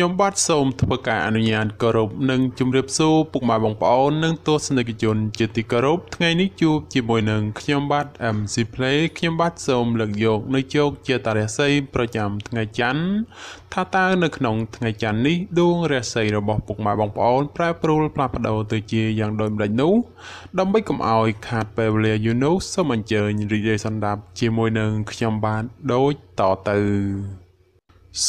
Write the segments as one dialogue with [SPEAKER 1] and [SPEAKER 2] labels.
[SPEAKER 1] ខ្ញុំបាទសូមធ្វើការអនុញ្ញាតគោរពនិងជម្រាបសួរពុកម៉ែបងប្អូននិងទស្សនិកជនជាទីគោរពថ្ងៃនេះជួបជាមួយនឹងខ្ញុំបាទ MC Play ខ្ញុំបាទសូមលើកយកនៅជោគជាតារាសីប្រចាំថ្ងៃច័ន្ទថាតើនៅក្នុងថ្ងៃច័ន្ទនេះដួងរាសីរបស់ពុកម៉ែបងប្អូនប្រែប្រួលផ្លាស់ប្ដូរទៅជាយ៉ាងដូចម្ដេចនោះដើម្បីកុំឲ្យខាតពេលវេលាយូរនោះសូមអញ្ជើញរីករាយសន្តាប់ ជាមួយនឹងខ្ញុំបាទដូចតទៅ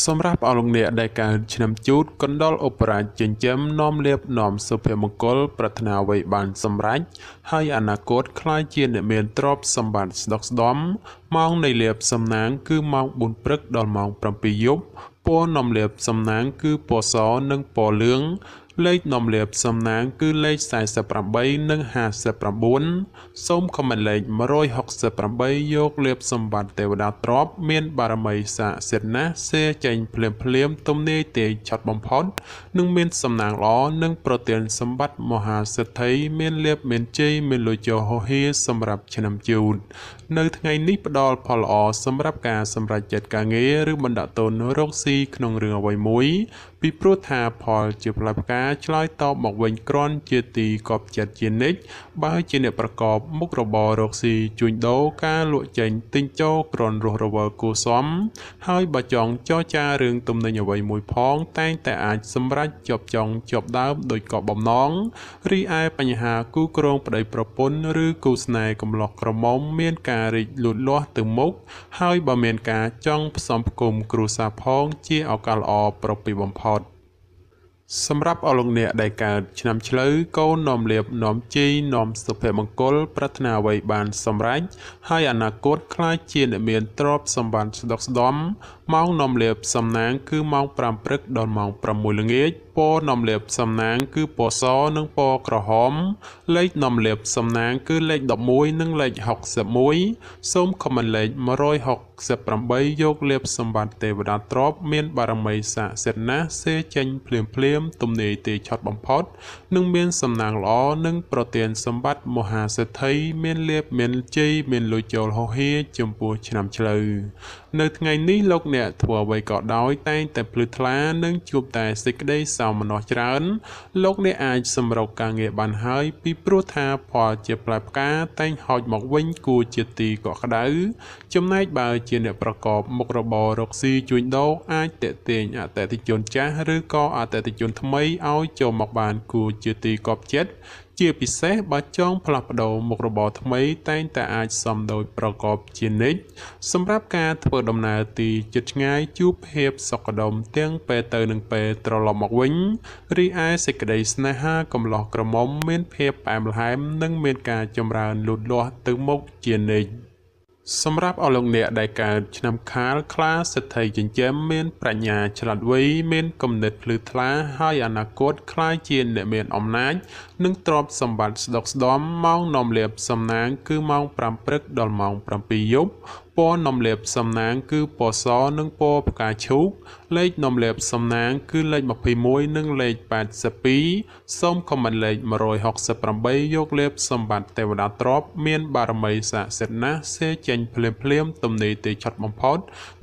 [SPEAKER 1] សម្រាប់អរលោកអ្នកដែលកើតឆ្នាំជូតកណ្ដុលអបរាជចិញ្ចឹមនាំលៀបនាំសុភមង្គលប្រាថ្នាអ្វីបានសម្រេចហើយអនាគតខ្លាយជាអ្នកមានទ្រព្យសម្បត្តិស្ដុកស្ដំម៉ោងនៃលៀបសំណាងគឺម៉ោង4ព្រឹកដល់ម៉ោង7យប់ពណ៌នាំលៀបសំណាងគឺពណ៌សនិងពណ៌លឿងលេខនាំលាភសំណាង គឺលេខ48និង59សូមខមមិនលេខ168យកលាភសម្បត្តិទេវតាទ្របមានបារមីស័ក្តិសិទ្ធណាស់សេចេញភ្លាមភ្លាម ទំនាយទាយឆាត់បំផុត និងមានសំណាងល្អនិងប្រទានសម្បត្តិមហាសិទ្ធិមានលាភមានជ័យមានលុយយោហោហៀសម្រាប់ឆ្នាំជូននៅថ្ងៃនេះផ្ដល់ផលល្អសម្រាប់ការសម្រេចចិត្តការងារឬបណ្ដាក់តូនរកស៊ីក្នុងរឿងអ្វីមួយពីព្រោះថាផលជាផ្លែផ្កាឆ្លើយតបមកវិញក្រន់ជាទីកប់ចិត្តជានិច្ចបើជាអ្នកប្រកបមុខរបររកស៊ីជួញដូរការលក់ចេញទិញចូលក្រន់រស់រវើគួសមហើយបើចង់ចរចារឿងទំនិញអ្វីមួយផងតែងតែអាចសម្រេចជាប់ចង់ជាប់ដើមដោយកប់បំណងរីឯបញ្ហាគូក្រងប្តីប្រពន្ធឬគូស្នេហ៍កំឡោះក្រមុំមានការរីកលូតលាស់ទៅមុខហើយបើមានការចង់ផ្សំផ្គុំគ្រួសារផងជាឱកាសល្អប្រពៃបំផុតសម្រាប់អស់លោកអ្នកដែលកើតឆ្នាំឆ្លូវកូននាំលៀបនាំជ័យនាំសុភមង្គលប្រាថ្នាអ្វីបាន សម្រេចហើយអនាគតខ្លាចជាអ្នកមានទ្រព្យសម្បត្តិស្ដុកស្ដំម៉ោងនាំលៀបសំណាងគឺម៉ោង5ព្រឹកដល់ម៉ោង6ល្ងាចពណ៌នំលាបសំណាងគឺពណ៌សនិងពណ៌ក្រហមលេខនំលាបសំណាងគឺលេខ11និងលេខ61សូមខមមិនលេខ168យកលាបសម្បត្តិទេវតាទ្របមានបារមីស័ក្តិសិទ្ធិណាស់សេចេញភ្លាមភ្លាមទំនាយទេឆត់បំផុត និងមានសំណាងល្អនិងប្រទានសម្បត្តិមហាសេដ្ឋីមានលាភមានជ័យមានលុយចូលហោហៀចំពោះឆ្នាំឆ្លូវនៅថ្ងៃនេះលោកអ្នកធ្វើអ្វីក៏ដោយតែងតែភ្លឺថ្លានិងជួបតែសេចក្តីសោមនស្សច្រើនលោកអ្នកអាចសម្រុកការងារបានហើយពីព្រោះថាផលជាផ្លែផ្កាតែងហោចមកវិញ គួរជាទីកក់ក្ដៅចំណែកបើជាអ្នកប្រកបមុខរបររកស៊ីជួញដូរអាចតេទៀងអតិថិជនចាស់ឬក៏អតិថិជនថ្មីឲ្យចូលមកបាន គួរជាទីកប់ចិត្តជាពិសេសបើចង់ផ្លាស់ប្ដូរមុខរបរថ្មីតែងតែ អាចសំដោយប្រកបជានិច្ចសម្រាប់ការធ្វើដំណើរទីជិតឆ្ងាយជួបភាពសុខដុមទាំងពេលទៅ និងពេលត្រឡប់មកវិញរីឯសេចក្តីស្នេហាកំឡោះក្រមុំមាន ភាពផ្អែមល្ហែមនិង មានការចម្រើនលូតលាស់ទៅមុខជានិច្ចសម្រាប់អស់លោកអ្នក ដែលកើតឆ្នាំខាលខ្លាសិទ្ធិចិញ្ចឹមមានប្រាជ្ញាឆ្លាតវៃមានគំនិតភ្លឺថ្លាហើយអនាគតខ្លាយជាអ្នកមានអំណាចនិងទ្រព្យសម្បត្តិស្ដុកស្ដម្ភម៉ោងនាំលាភសំណាងគឺម៉ោង5ព្រឹក ដល់ម៉ោង7យប់ពណ៌នាំលាភសំណាង គឺពណ៌សនិងពណ៌ផ្កាឈូកលេខនាំលាភសំណាង គឺលេខ21និងលេខ82សូមខមមិនលេខ168យកលាភសម្បត្តិទេវតាទ្រព្យមាន បារមីស័ក្តិសិទ្ធិណាស់សេចេញភ្លាមភ្លាមទំនេរទេឆាត់បំផុត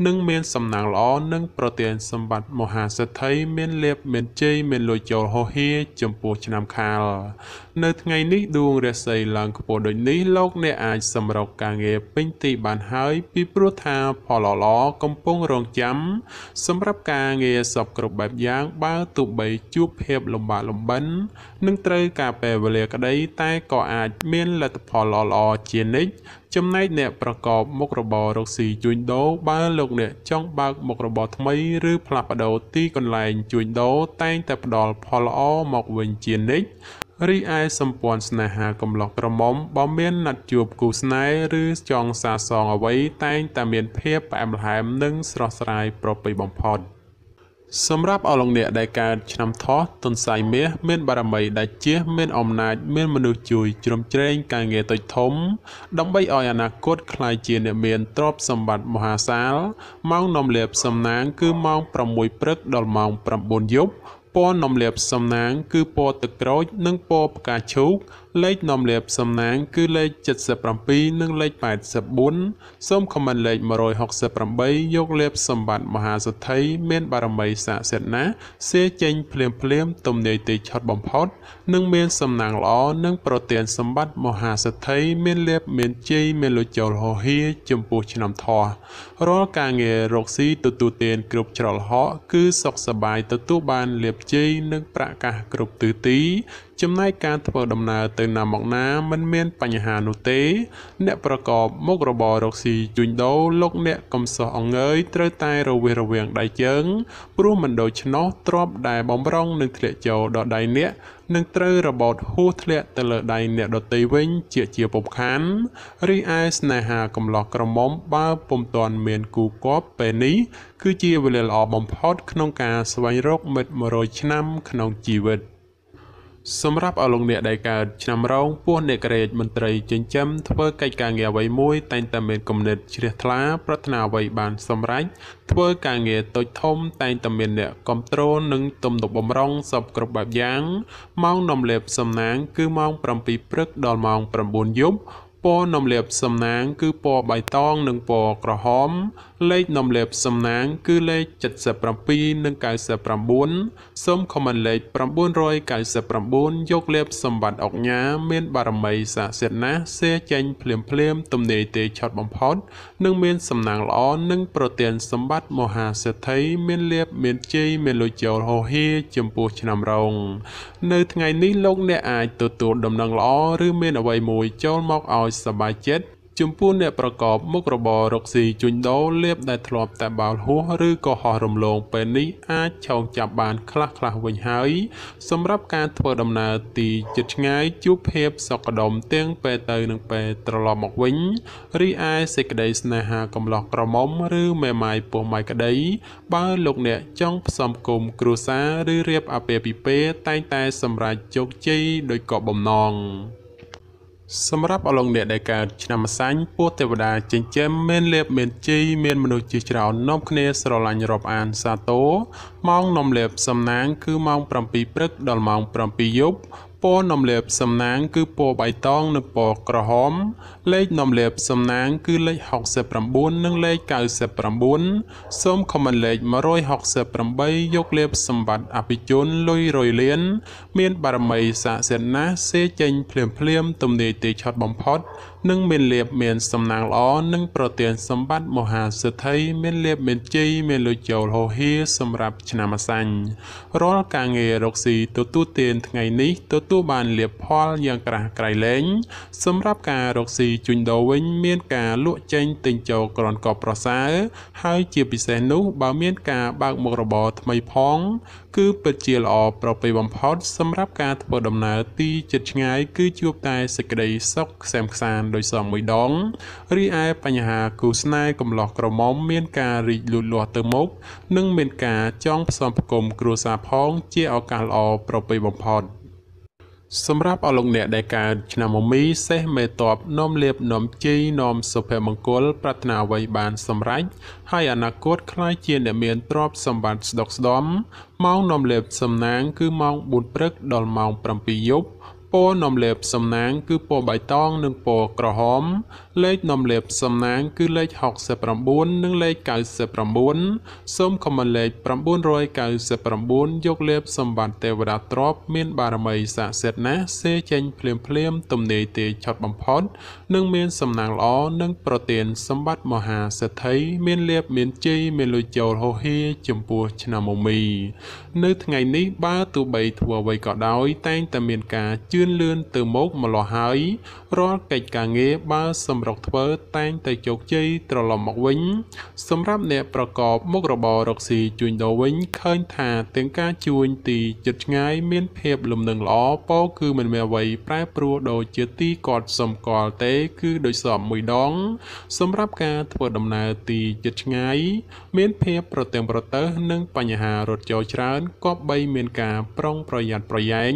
[SPEAKER 1] និងមានសំណាងល្អនិងប្រទានសម្បត្តិមហាសិទ្ធិមានលាភមានជ័យមានលុយចូលហោហៀចំពោះឆ្នាំខាលនៅថ្ងៃនេះដួងរាសីឡើងខ្ពស់ដូចនេះលោកអ្នកអាច សម្រុកការងារពេញទី បានហើយពីព្រោះថាផលល្អកំពុងរងចាំសម្រាប់ការងារសពគ្រប់បែបយ៉ាងបើទោះបីជួបភាពលំបាកលំបិននឹងត្រូវការពេលវេលាក្តីតែក៏អាចមានលទ្ធផលល្អៗជានិច្ចចំណែកអ្នកប្រកបមុខរបររកស៊ីជួញដូរបើលោកអ្នកចង់បើកមុខរបរថ្មីឬផ្លាស់ប្ដូរទីកន្លែងជួញដូរតែងតែផ្ដល់ផលល្អមកវិញជានិច្ចរីឯសម្ព័ន្ធស្នេហាកំឡោះក្រមុំបើមានណាត់ជួបគូស្នេហ៍ឬចង់សាសងអ្វីតែងតែមានភាពផ្អែមល្ហែមនិងស្រស់ស្រាយប្រពៃបំផុត។សម្រាប់អលងអ្នកដែលកើតឆ្នាំថោះទុនសាយមាសមានបារមីដែលជះមានអំណាចមានមនុស្សជួយជ្រោមជ្រែងការងារតូចធំដើម្បីឲ្យអនាគតក្លាយជាអ្នកមានទ្រព្យសម្បត្តិមហាសាលម៉ោងនំលាបសំណាងគឺម៉ោង6ព្រឹកដល់ម៉ោង9យប់ពណ៌នំលាបសំណាងគឺពណ៌ទឹកក្រូចនិងពណ៌ផ្កាឈូកលេខនាំលាភសំណាងគឺលេខ77និងលេខ84សូមខមមិនលេខ168យកលាភសម្បត្តិមហាសទ្ធិមានបារមីស័ក្តិសិទ្ធិណាសៀចេញ ភ្លាមភ្លាម ទំនាយទីឆុតបំផុតនិងមានសំណាងល្អនិងប្រទានសម្បត្តិមហាសទ្ធិមានលាភមានជ័យមានលុចលហោហៀចំពោះឆ្នាំធររាល់ការងាររកស៊ីទទួលទានគ្រប់ច្រកល្ហកគឺសុខសប្បាយទទួលបានលាភជ័យនិងប្រកាសគ្រប់ទិសទីចំណែកការធ្វើដំណើរទៅណាមកណាមិនមានបញ្ហានោះទេ អ្នកប្រកបមុខរបររកស៊ីជួញដូរលោកអ្នកកំសោះអង្ងើយត្រូវតែរវេះរវាងដៃជើង ព្រោះមិនដូច្នោះទ្របដែលបំរុងនឹងធ្លាក់ចូលដល់ដៃអ្នកនឹងត្រូវរបត់ហួសធ្លាក់ទៅលើដៃអ្នកដតីវិញជាជាពំខានរីឯស្នេហាកំឡោះក្រមុំបើពុំទាន់មានគូគប់ពេលនេះ គឺជាវេលាល្អបំផុតក្នុងការស្វែងរកមិត្ត100ឆ្នាំក្នុងជីវិត។សម្រាប់អលងអ្នកដែលកើតឆ្នាំរងពោះអ្នកក្រេតមន្ត្រីចិញ្ចឹមធ្វើកិច្ចការងារអ្វីមួយតែងតែមានគំនិតជ្រះថ្លា ប្រាថ្នាអ្វីបានសម្រេចធ្វើការងារតូចធំតែងតែមានអ្នកគ្រប់គ្រងនិងទំនុកបំរុងសពគ្រប់បែបយ៉ាងម៉ោងនំលេបសំណាងគឺម៉ោង7ព្រឹកដល់ម៉ោង9យប់ពណ៌នំលាបសំណាង គឺពណ៌បៃតងនិងពណ៌ក្រហមលេខនំលេបសំណាងគឺលេខ77និង99សូមខមមិនលេខ999យកលេបសម្បត្តិអុកញ៉ាមានបារមីស័ក្តិសិទ្ធិណាស់សែចេញ ភ្លាមភ្លាមទំនាយទេឆត់បំផុតនិងមានសំណាងល្អនិងប្រទានសម្បត្តិមហាសេដ្ឋីមានលៀបមានជ័យមានលុយចូលហោហៀចំពោះឆ្នាំរងនៅថ្ងៃនេះលោកអ្នកអាចទទួលដំណឹងល្អឬមានអ្វីមួយចូលមកឲ្យសប្បាយចិត្តចំពោះអ្នកប្រកបមុខរបររកស៊ីជួញដូរលេបដែលធ្លាប់តែបាល់ហួសឬក៏ហោះរំលងពេលនេះអាចឆោងចាប់បានខ្លះខ្លះវិញហើយ សម្រាប់ការធ្វើដំណើរទីជិតឆ្ងាយជួបភាពសក្ដំទាំងពេលទៅនិងពេលត្រឡប់មកវិញរីឯសេចក្តីស្នេហាកំឡោះក្រមុំឬមេម៉ាយពោះម៉ាយក្តីបើលោកអ្នកចង់ផ្សំគុំគ្រួសារឬរៀបអាពាហ៍ពិពាហ៍តែងតែសម្រេចជោគជ័យដោយកប់បំណងសម្រាប់អលងអ្នកដែលកើតឆ្នាំសាញ់ពោះទេវតាចិញ្ចឹមមានលៀបមានជ័យមានមនុស្សជាច្រើននាំគ្នាស្រឡាញ់រាប់អានសាទោម៉ោងនាំលៀបសំណាងគឺម៉ោង7ព្រឹកដល់ម៉ោង7យប់ពណ៌នំលាបសំណាង គឺពណ៌បៃតងនិងពណ៌ក្រហម លេខនំលាបសំណាង គឺលេខ69និងលេខ99សូមខមមិនលេខ168យកលាបសម្បត្តិអភិជនលុយរយលៀនមានបារមីស័ក្តិសិទ្ធណាស់សេចេញ ភ្លាមភ្លាម ទំនាយទេឆុតបំផុតនិងមានលៀបមានសំណាងល្អនិងប្រទានសម្បត្តិមហាសិទ្ធិមានលៀបមានជ័យមានលុយចូលហោហៀសម្រាប់ឆ្នាំអាសាញ់រាល់ការងាររកស៊ីទទួលទានថ្ងៃនេះទទទួលបានលៀបផលយ៉ាងក្រាស់ក្រៃលែងសម្រាប់ការរកស៊ីជួញដូរវិញមានការលក់ចេញទិញចូលក្រនកបប្រសើរហើយជាពិសេសនោះបើមានការបើកមុខរបរថ្មីផង គឺពិតជាល្អប្រពៃបំផុតសម្រាប់ការធ្វើដំណើរទីជិតឆ្ងាយគឺជួបតែសេចក្តីសុខខ្សែមខ្សានដោយសមមួយដងរីឯបញ្ហាគូស្នេហ៍កំឡោះក្រមុំមានការរីកលូតលាស់ទៅមុខនិងមានការចងផ្សំផ្គុំគ្រួសារផងជាឱកាសល្អប្រពៃបំផុត។សម្រាប់អរលោកអ្នកដែលកើតឆ្នាំមមីសេះមេតបនំលៀបនំជ័យនំសុភមង្គលប្រាថ្នាអ្វីបានសម្រេចហើយអនាគតខ្លាយជាអ្នកមានទ្រព្យសម្បត្តិស្ដុកស្ដម្ភម៉ោងនំលៀបសំណាងគឺម៉ោង4ព្រឹកដល់ម៉ោង7យប់ពណ៌នំលេបសំណាង គឺពណ៌បៃតង និងពណ៌ក្រហមលេខនំលេបសំណាង គឺលេខ69និងលេខ99សូមខមមិនលេខ999យកលេបសម្បត្តិទេវតាទ្របមានបារមីស័ក្តិសិទ្ធិណាស់សេចេញភ្លាមភ្លាមទំនាយទេឆត់បំផុតនិង មានសំណាងល្អនិង ប្រទានសម្បត្តិមហាសេដ្ឋីមានលៀបមានជ័យមានលុយចូលហោហៀចំពោះឆ្នាំមុំីនៅថ្ងៃនេះបើទោះបី ធ្វើអ្វីក៏ដោយ តែងតែមានការជឿនលឿនទៅមុខម្លោះហើយរាល់កិច្ចការងារបើសម្រុកធ្វើតែងតែជោគជ័យត្រឡប់មកវិញសម្រាប់អ្នកប្រកបមុខរបររកស៊ីជួញដូរវិញឃើញថាទាំងការជួញទីជិតឆ្ងាយមានភាពលំនឹងល្អពោគឺមិនមានអ្វីប្រែប្រួលដោយជាទីគាត់សម្គាល់ទេ គឺដោយសមមួយដង សម្រាប់ការធ្វើដំណើរទីជិតឆ្ងាយមានភាពប្រទាំងប្រទើសនិងបញ្ហារថយន្តច្រើនគប្បីមានការប្រុងប្រយ័ត្នប្រយែង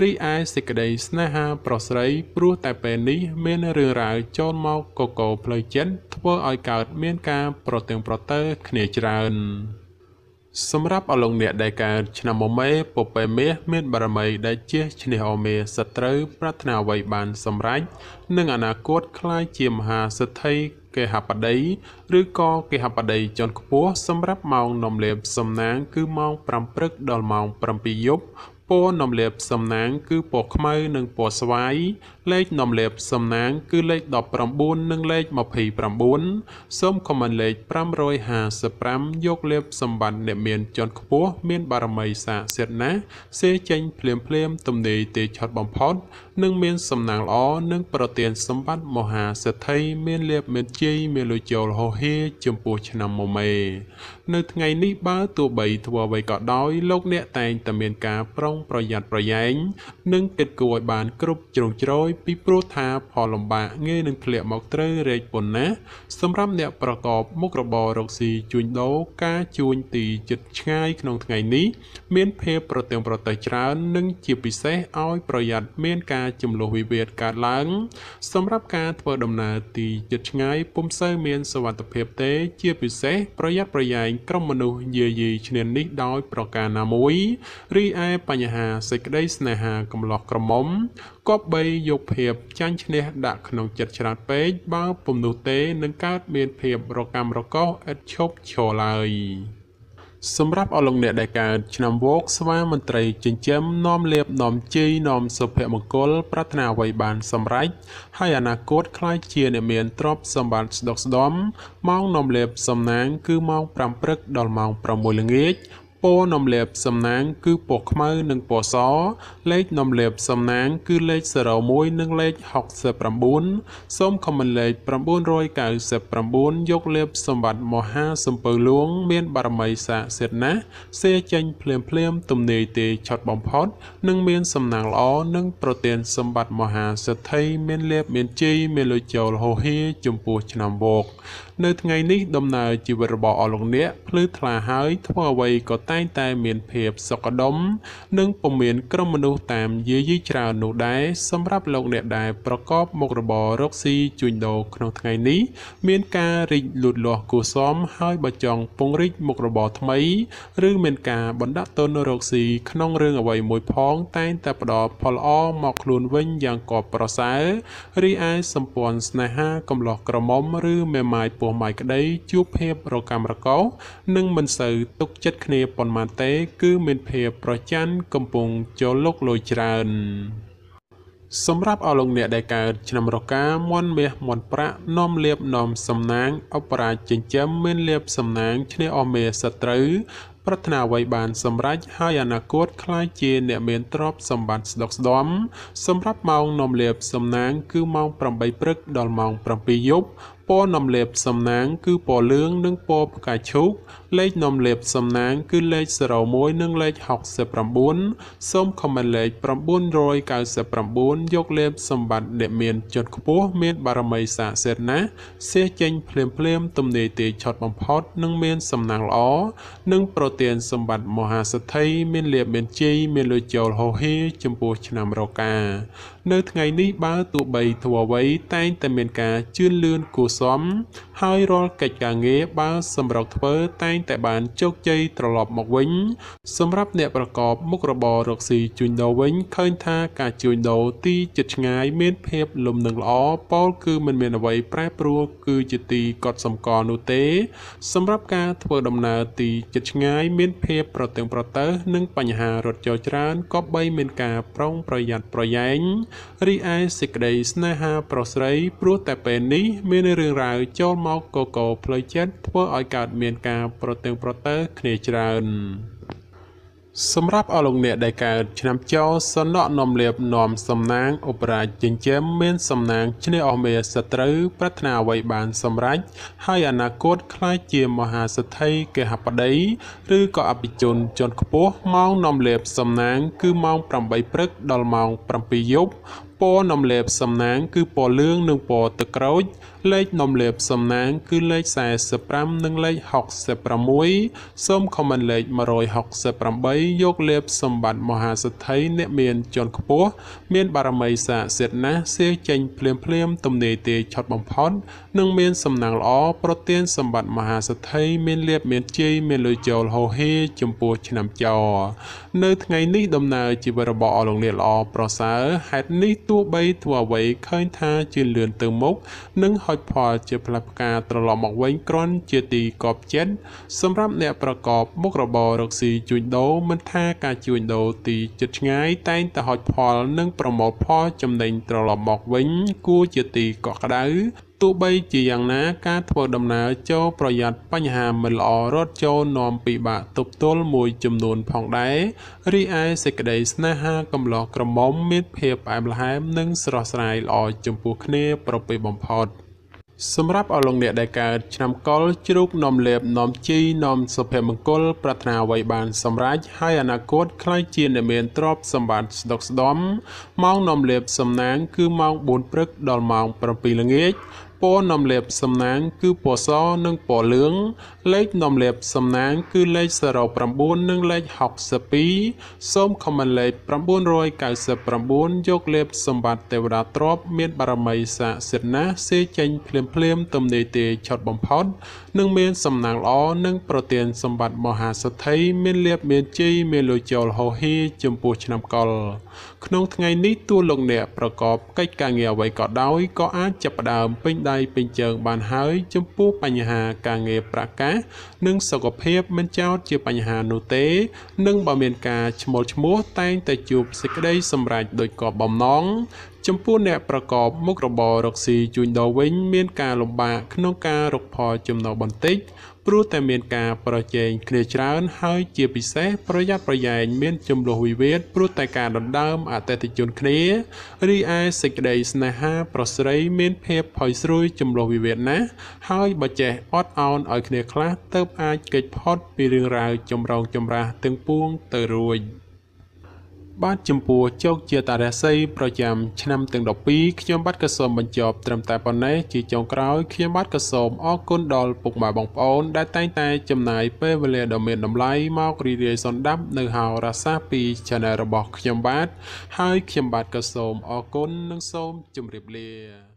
[SPEAKER 1] រីឯសេចក្តីស្នេហា ប្រុសស្រីព្រោះតែពេលនេះ មានរឿងរ៉ាវចូលមកកកផ្លូវចិត្តធ្វើឲ្យកើតមានការប្រទើងប្រទើគ្នាច្រើន សម្រាប់អលងអ្នកដែលកើតឆ្នាំមុំេពពែមាសមានបារមី ដែលជាឈ្នះអមេសត្រូវប្រាថ្នាអ្វីបាន សម្រេចនិងអនាគតคล้ายជាមហាសិទ្ធិគេហបតីឬក៏គេហបតីចន់ខ្ពស់សម្រាប់ម៉ោងនំលៀបសំណាងគឺម៉ោង5ព្រឹក ដល់ម៉ោង7យប់ពណ៌នំលាបសំណាងគឺពណ៌ខ្មៅនិងពណ៌ស្វាយលេខនំលាបសំណាងគឺលេខ19និងលេខ29សូមខមមិនលេខ555យកលាបសម្បត្តិអ្នកមានចន់ខ្ពស់មានបារមីសាសិទ្ធណាស់សេចេញភ្លាមភ្លាមទំនេយទេឆត់បំផុតនិងមានសំណាងល្អនិងប្រទានសម្បត្តិមហាសេដ្ឋីមានលាភមានជ័យមានលុយចូលហោហៀចំពោះឆ្នាំមុមេនៅថ្ងៃនេះបើទោះបីធ្វើអ្វីក៏ដោយលោកអ្នកតែងតែមានការប្រុងប្រយ័ត្នប្រយែងនិងគិតគូរឲ្យបាន គ្រប់ជ្រុងជ្រោយពីព្រោះថាផលលំបាកងាយនឹងធ្លាក់មកត្រូវរែកប៉ុណ្ណា សម្រាប់អ្នកប្រកបមុខរបររកស៊ីជួញដូរការជួញទីជិតឆ្ងាយក្នុងថ្ងៃនេះ មានភាពប្រទាំងប្រទេសច្រើន និងជាពិសេសឲ្យប្រយ័ត្នមាន ការចំលោះវិវាទកើតឡើងសម្រាប់ការធ្វើដំណើរទីជិតឆ្ងាយពុំសូវមានសវត្ថិភាពទេ ជាពិសេសប្រយ័ត្នប្រយែង ក្រុមមនុស្សយាយីឈ្នាននេះដោយ ប្រការណាមួយរីឯបញ្ហាហាសេចក្តីស្នេហាកំឡោះក្រមុំគប្បីយកភាព ចាញ់ឈ្នះដាក់ក្នុងចិត្តច្រើនពេកបើ ពំនោះទេនឹងកើតមានភាពរកម្មរកោសឥតឈប់ឈរឡើយសម្រាប់អស់លោកអ្នកដែលកើតឆ្នាំវោកស្វាមន្ត្រីចិញ្ចឹមនាំលៀបនាំជ័យនាំសុភមង្គលប្រាថ្នាអ្វីបាន សម្រេចហើយអនាគតខ្លាចជាអ្នកមានទ្រព្យសម្បត្តិស្ដុកស្ដំម៉ោងនាំលៀបសំណាង គឺម៉ោង5ព្រឹកដល់ម៉ោង6ល្ងាចពណ៌នំលាបសំណាង គឺពណ៌ខ្មៅនិងពណ៌សលេខនំលាបសំណាងគឺលេខ01និងលេខ69សូមខមមិនលេខ999យកលាបសម្បត្តិមហា សំពើលួង មានបារមីស័ក្តិសិទ្ធិណាស់សៀចេញភ្លាមភ្លាមទំនាយទេឆុតបំផុតនិងមាន សំណាងល្អនិង ប្រទានសម្បត្តិមហាសិទ្ធិមានលាភមានជ័យមានលុយចូលហោហៀចំពោះឆ្នាំវោកនៅថ្ងៃនេះដំណើរជីវិតរបស់អស់លោកអ្នកភ្លឺថ្លាហើយ ធ្វើអ្វីក៏តែងតែមានភាពសុខដុមនិងពុំមានក្រុមមនុស្សតាមយាយីច្រើននោះដែរសម្រាប់លោកអ្នកដែលប្រកបមុខរបររកស៊ីជួញដូរក្នុងថ្ងៃនេះមានការរីកលូតលាស់គួរសម ហើយបើចង់ពង្រីកមុខរបរថ្មី ឬមានការបណ្ដាក់ទុនរកស៊ីក្នុងរឿងអ្វីមួយផង តែងតែផ្ដល់ផលល្អមកខ្លួនវិញយ៉ាងកបប្រសើររីឯសម្ព័ន្ធស្នេហាកំឡោះក្រមុំឬមេម៉ាយពងស់ម៉ាយក្តីជួបភាពរកម្មរកោនិងមិនសូវទុកចិត្តគ្នាប៉ុន្មានទេគឺមានភាពប្រច័នកំពុងចូលលុកលុយច្រើនសម្រាប់អស់លោកអ្នកដែលកើតឆ្នាំរកាមន់មាសមន់ប្រាក់នាំលៀបនាំសំណាងអបរាជចិញ្ចឹមមានលៀបសំណាងឈ្នះអមេសត្រូវប្រាថ្នាអ្វីបានសម្រេចហើយអនាគតខ្លាយជាអ្នកមានទ្រព្យសម្បត្តិស្ដុកស្ដំសម្រាប់ម៉ោងនាំលៀបសំណាងគឺម៉ោង8ព្រឹកដល់ម៉ោង7យប់ពណ៌នំលេបសំណាងគឺពណ៌លឿងនិងពណ៌ផ្កាឈូកលេខនំលេបសំណាងគឺលេខ01និងលេខ69សូមខមមិនលេខ999យកលេបសម្បត្តិអ្នកមានចិត្តខ្ពស់មានបារមីស័ក្តិសិទ្ធិណាស់សៀសចេញភ្លាមភ្លាមទំនេរទេឆត់បំផុតនិងមាន សំណាងល្អនិង ប្រទានសម្បត្តិមហាសិទ្ធិមានលៀបមានជ័យមានលុយចូលហោហៀចំពោះឆ្នាំរកានៅថ្ងៃនេះបើទោះបីធ្វើអ្វីតែងតែមានការជឿនលឿនគួរសម ហើយរាល់កិច្ចការងារបើសម្រុកធ្វើតែងតែបានជោគជ័យត្រឡប់មកវិញ សម្រាប់អ្នកប្រកបមុខរបររកស៊ីជួញដូរវិញឃើញថាការជួញដូរទីជិតឆ្ងាយមានភាពលំនឹងល្អពោលគឺមិនមានអ្វីប្រែប្រួលគឺជាទីកត់សម្គាល់នោះទេ សម្រាប់ការធ្វើដំណើរទីជិតឆ្ងាយមានភាពប្រទាំងប្រតើនិងបញ្ហារថយន្តច្រើនក៏បីមានការប្រុងប្រយ័ត្នប្រយែងរីឯសេចក្តីស្នេហាប្រុសស្រី ព្រោះតែពេលនេះមានរឿងរ៉ាវចូលមកកកផ្លូវចិត្តធ្វើឲ្យកើតមានការប្រទើងប្រទើគ្នាច្រើនសម្រាប់អស់លោកអ្នកដែលកើតឆ្នាំចោសនៈនំលៀបនំសំណាងឧបរាជចិញ្ចឹមមាន សំណាងឈ្នះអស់មេសត្រូវប្រាថ្នាអ្វីបានសម្រេចហើយអនាគតខ្លាចជាមហាសេដ្ឋីកេហបតីឬក៏អភិជនជាន់ខ្ពស់ម៉ោងនំលៀបសំណាង គឺម៉ោង8ព្រឹក ដល់ម៉ោង7យប់ពណ៌នំលៀបសំណាង គឺពណ៌លឿងនិងពណ៌ទឹកក្រូចលេខនំលាបសំណាង គឺលេខ45និងលេខ66សូមខមមិនលេខ168យកលាបសម្បត្តិមហាសទ្ធិអ្នកមានជន់ខ្ពស់មានបារមីស័ក្តិសិទ្ធណាស់សៀចេញភ្លាមភ្លាមទំនេរទេឆត់បំផុតនិងមានសំណាងល្អប្រទានសម្បត្តិមហាសទ្ធិមានលាភមានជ័យមានលុយចូលហោហេចំពោះឆ្នាំចរនៅថ្ងៃនេះដំណើរជីវិតរបស់អស់លោកអ្នកល្អប្រសើរហេតុនេះទោះបីធ្វើអ្វីឃើញថាជឿនលឿនទៅមុខនិងហចផលជាផ្លែផ្កាត្រឡប់មកវិញគ្រាន់ជាទីកប់ចិត្តសម្រាប់អ្នកប្រកបមុខរបររកស៊ីជួញដូរមិនថាការជួញដូរទីជិតឆ្ងាយតែងតែហុចផល និងប្រមូលផលចំណេញ ត្រឡប់មកវិញគួរជាទីកក់ក្ដៅទោះបីជាយ៉ាងណា ការធ្វើដំណើរចូលប្រយ័ត្នបញ្ហាមិនល្អរត់ចូលនាំពិបាកទប់ទល់មួយចំនួនផងដែររីឯសេចក្តីស្នេហាកំឡោះក្រមុំមានភាពផ្អែមល្ហែមនិងស្រស់ស្រាយល្អចំពោះគ្នាប្រពៃបំផុត។សម្រាប់អរលោកអ្នកដែលកើតឆ្នាំកុលជ្រូកនំលេបនំជីនំសុភមង្គលប្រាថ្នាអ្វីបានសម្រេចហើយអនាគតខ្លាចជាអ្នកមានទ្រព្យសម្បត្តិស្ដុកស្ដំម៉ោងនំលេបសំណាងគឺម៉ោង4ព្រឹក ដល់ម៉ោង7ល្ងាចពណ៌នំលេបសំណាង គឺពណ៌សនិងពណ៌លឿងលេខនាំលាភសំណាង គឺលេខ09និងលេខ62សូមខមមិនលេខ999យកលាភសម្បត្តិទេវតាទ្រពមានបារមីស័ក្តិសិទ្ធិណាស់សេចេញភ្លាមភ្លាមទំនេរទេឆុតបំផុតនិងមាន សំណាងល្អនិងប្រទានសម្បត្តិមហាសទ្ធិមានលាភមានជ័យមានលុយចូលហោហៀចំពោះឆ្នាំកុលក្នុងថ្ងៃនេះតួលោកអ្នកប្រកបកិច្ចការងារអ្វីក៏ដោយក៏អាចចាប់ផ្ដើម ពេញដៃពេញជើងបានហើយចំពោះបញ្ហាការងារប្រកានិងសុខភាពមិនចោតជាបញ្ហានោះទេនិងបើមានការឈ្មោលឈ្មោះតែងតែជួបសេចក្តីសម្រេចដោយគប់បំណងចំពោះអ្នកប្រកបមុខរបររកស៊ីជួញដូរវិញ មានការលំបាកក្នុងការរកផលចំណូលបន្តិចព្រោះតែមានការប្រជែងគ្នាច្រើនហើយជាពិសេសប្រយ័ត្នប្រយែងមានចំនួនវិវាទព្រោះតែការដណ្ដើមអតិថិជនគ្នារីឯសេចក្តីស្នេហា ប្រស្រីមានភាពផុយស្រួយចំនួនវិវាទណាស់ហើយបើចេះអត់អោនឲ្យគ្នាខ្លះទៅអាចកិច្ចផុតពីរឿងរ៉ាវចម្រងចម្រាស់ទាំងពួងទៅរួច។បាទចំពោះជោគជាតារាសីប្រចាំឆ្នាំទាំង12ខ្ញុំបាទក៏សូមបញ្ចប់ត្រឹមតែប៉ុណ្ណេះជាចុងក្រោយខ្ញុំបាទក៏សូមអរគុណដល់ពុកម៉ែបងប្អូនដែលតែងតែចំណាយពេលវេលាដ៏មានតម្លៃមករីរាយសន្ដាប់នៅហោរាសាពី Channel របស់ខ្ញុំបាទហើយខ្ញុំបាទក៏សូមអរគុណនិងសូមជម្រាបលា